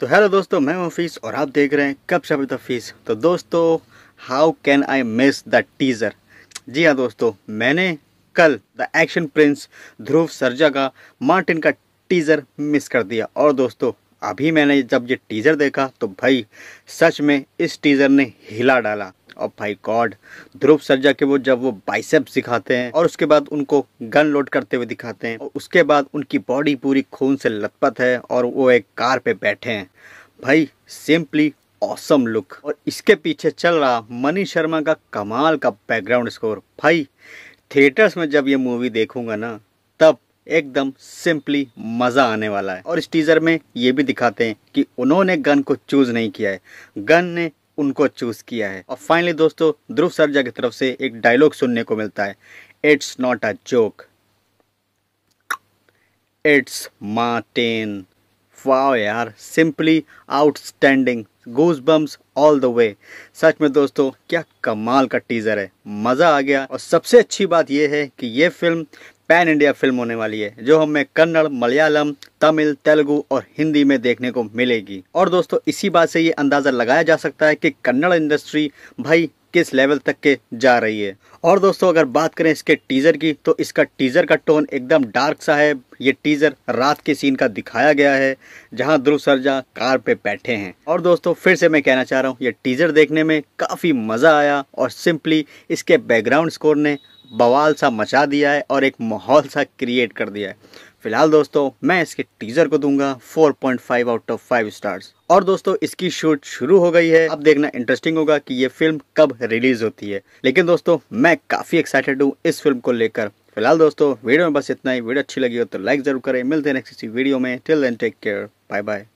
तो हेलो दोस्तों मैं हूं फीस और आप देख रहे हैं कब द फीस तो दोस्तों how can I miss the teaser जी हाँ दोस्तों मैंने कल the action prince Dhruva Sarja का मार्टिन का टीज़र मिस कर दिया और दोस्तों अभी मैंने जब ये टीज़र देखा तो भाई सच में इस टीज़र ने हिला डाला और भाई गॉड ध्रुव सर्जा के वो जब वो बाइसेप सिखाते हैं और उसके बाद उनको गन लोड करते हुए दिखाते हैं और उसके बाद उनकी बॉडी पूरी खून से लथपथ है और वो एक कार पे बैठे हैं भाई सिंपली ऑसम लुक और इसके पीछे चल रहा मनी शर्मा का कमाल का बैकग्राउंड स्कोर भाई थिएटर्स में जब ये मूवी देखूंगा ना तब एकदम सिंपली मज़ा आने वाला है और इस टीज़र में ये भी दिखाते हैं कि उन्होंने गन को चूज़ नहीं किया है गन ने उनको चूज किया है और फाइनली दोस्तों ध्रुव सरजा की तरफ से एक डायलॉग सुनने को मिलता है it's not a joke it's Martin वाह यार simply outstanding goosebumps all the way सच में दोस्तों क्या कमाल का टीज़र है मज़ा आ गया और सबसे अच्छी बात यह है कि यह फिल्म पैन इंडिया फिल्म होने वाली है जो हमें कन्नड़ मलयालम तमिल तेलुगु और हिंदी में देखने को मिलेगी और दोस्तों इसी बात से ये अंदाज़ा लगाया जा सकता है कि कन्नड़ इंडस्ट्री भाई किस लेवल तक के जा रही है और दोस्तों अगर बात करें इसके टीजर की तो इसका टीजर का टोन एकदम डार्क सा है ये टीजर रात के सीन का दिखाया गया है जहां ध्रुव सरजा कार पे बैठे हैं और दोस्तों फिर से मैं कहना चाह रहा हूं ये टीजर देखने में काफ़ी मज़ा आया और सिंपली इसके बैकग्राउंड स्कोर ने बवाल सा मचा दिया है और एक माहौल सा क्रिएट कर दिया है फिलहाल दोस्तों मैं इसके टीजर को दूंगा 4.5 आउट ऑफ 5 स्टार्स और दोस्तों इसकी शूट शुरू हो गई है अब देखना इंटरेस्टिंग होगा कि ये फिल्म कब रिलीज होती है लेकिन दोस्तों मैं काफी एक्साइटेड हूँ इस फिल्म को लेकर फिलहाल दोस्तों वीडियो में बस इतना ही वीडियो अच्छी लगी हो तो लाइक जरूर करें मिलते हैं नेक्स्ट इसी वीडियो में till then take care bye bye